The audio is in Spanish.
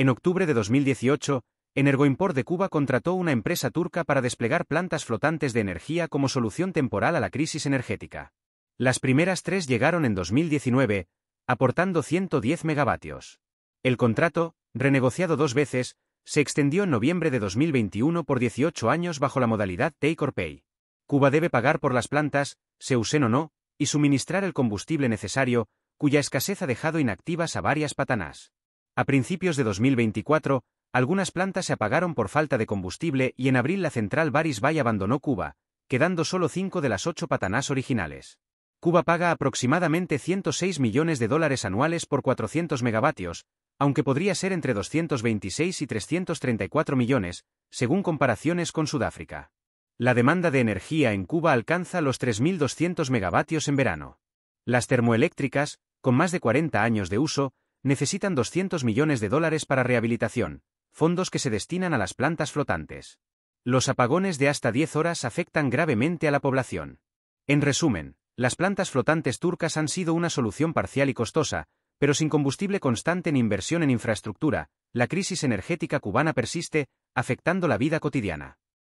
En octubre de 2018, Energoimport de Cuba contrató una empresa turca para desplegar plantas flotantes de energía como solución temporal a la crisis energética. Las primeras tres llegaron en 2019, aportando 110 megavatios. El contrato, renegociado dos veces, se extendió en noviembre de 2021 por 18 años bajo la modalidad Take or Pay. Cuba debe pagar por las plantas, se usen o no, y suministrar el combustible necesario, cuya escasez ha dejado inactivas a varias patanás. A principios de 2024, algunas plantas se apagaron por falta de combustible y en abril la central Baris Bay abandonó Cuba, quedando solo cinco de las ocho patanás originales. Cuba paga aproximadamente 106 millones de dólares anuales por 400 megavatios, aunque podría ser entre 226 y 334 millones, según comparaciones con Sudáfrica. La demanda de energía en Cuba alcanza los 3.200 megavatios en verano. Las termoeléctricas, con más de 40 años de uso, necesitan 200 millones de dólares para rehabilitación, fondos que se destinan a las plantas flotantes. Los apagones de hasta 10 horas afectan gravemente a la población. En resumen, las plantas flotantes turcas han sido una solución parcial y costosa, pero sin combustible constante ni inversión en infraestructura, la crisis energética cubana persiste, afectando la vida cotidiana.